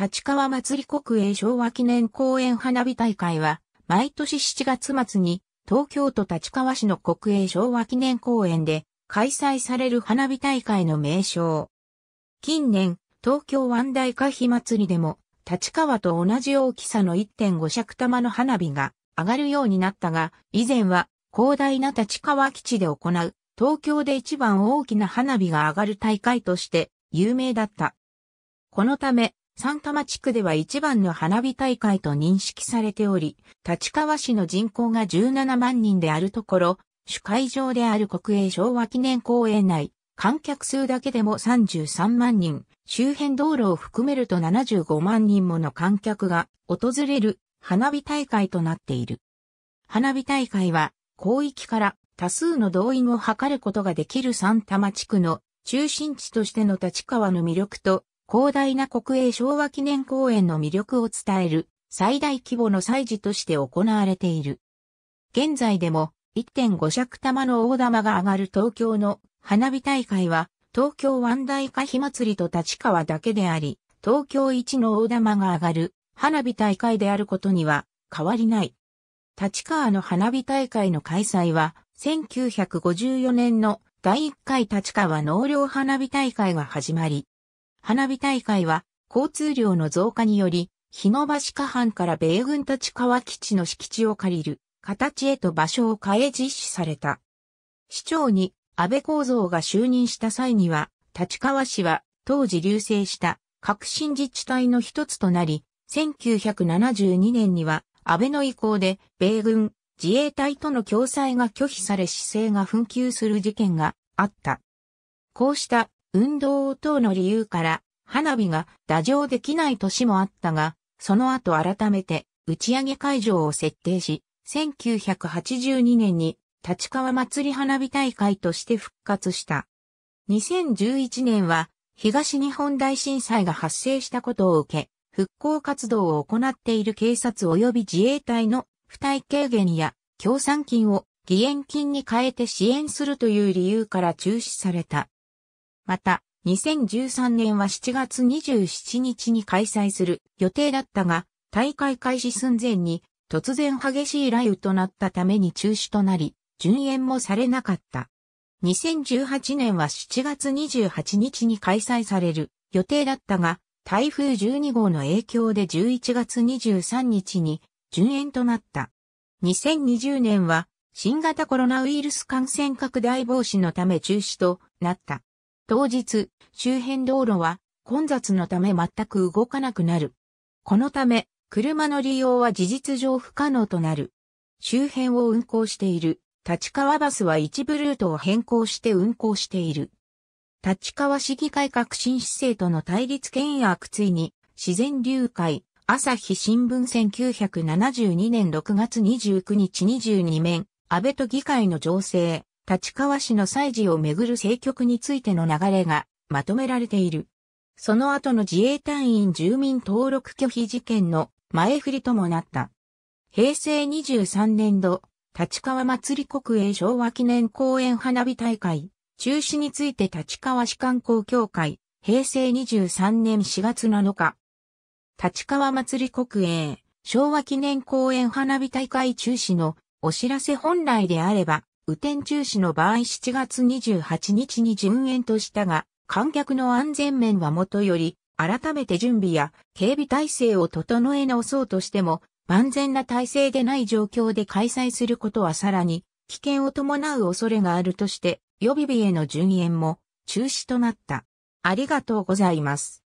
立川祭り国営昭和記念公園花火大会は、毎年7月末に、東京都立川市の国営昭和記念公園で、開催される花火大会の名称。近年、東京湾大火火祭りでも、立川と同じ大きさの1.5尺玉の花火が上がるようになったが、以前は広大な立川基地で行う、東京で一番大きな花火が上がる大会として有名だった。このため、三多摩地区では一番の花火大会と認識されており、立川市の人口が17万人であるところ、主会場である国営昭和記念公園内、観客数だけでも33万人、周辺道路を含めると75万人もの観客が訪れる花火大会となっている。花火大会は、広域から多数の動員を図ることができる三多摩地区の中心地としての立川の魅力と広大な国営昭和記念公園の魅力を伝える最大規模の祭事として行われている。現在でも1.5尺玉の大玉が上がる東京の花火大会は東京湾大火火祭りと立川だけであり、東京一の大玉が上がる花火大会であることには変わりない。立川の花火大会の開催は1954年の第1回立川農業花火大会が始まり、花火大会は、交通量の増加により、日野橋下半から米軍立川基地の敷地を借りる、形へと場所を変え実施された。市長に安倍構造が就任した際には、立川市は当時流星した革新自治体の一つとなり、1972年には安倍の意向で米軍、自衛隊との共催が拒否され姿勢が紛糾する事件があった。こうした運動等の理由から花火が打上できない年もあったが、その後改めて打ち上げ会場を設定し、1982年に立川祭り花火大会として復活した。2011年は東日本大震災が発生したことを受け、復興活動を行っている警察及び自衛隊の負担軽減や協賛金を義援金に変えて支援するという理由から中止された。また、2013年は7月27日に開催する予定だったが、大会開始寸前に突然激しい雷雨となったために中止となり、順延もされなかった。2018年は7月28日に開催される予定だったが、台風12号の影響で11月23日に順延となった。2020年は新型コロナウイルス感染拡大防止のため中止となった。当日、周辺道路は混雑のため全く動かなくなる。このため、車の利用は事実上不可能となる。周辺を運行している立川バスは一部ルートを変更して運行している。立川市議会革新市政との対立権悪ついに自然流会朝日新聞1972年6月29日22面安倍と議会の情勢立川市の祭事をめぐる政局についての流れがまとめられている。その後の自衛隊員住民登録拒否事件の前振りともなった。平成23年度、立川祭り国営昭和記念公園花火大会、中止について立川市観光協会、平成23年4月7日。立川祭り国営、昭和記念公園花火大会中止のお知らせ本来であれば、雨天中止の場合7月28日に順延としたが、観客の安全面はもとより、改めて準備や警備体制を整え直そうとしても、万全な体制でない状況で開催することはさらに、危険を伴う恐れがあるとして、予備日への順延も中止となった。ありがとうございます。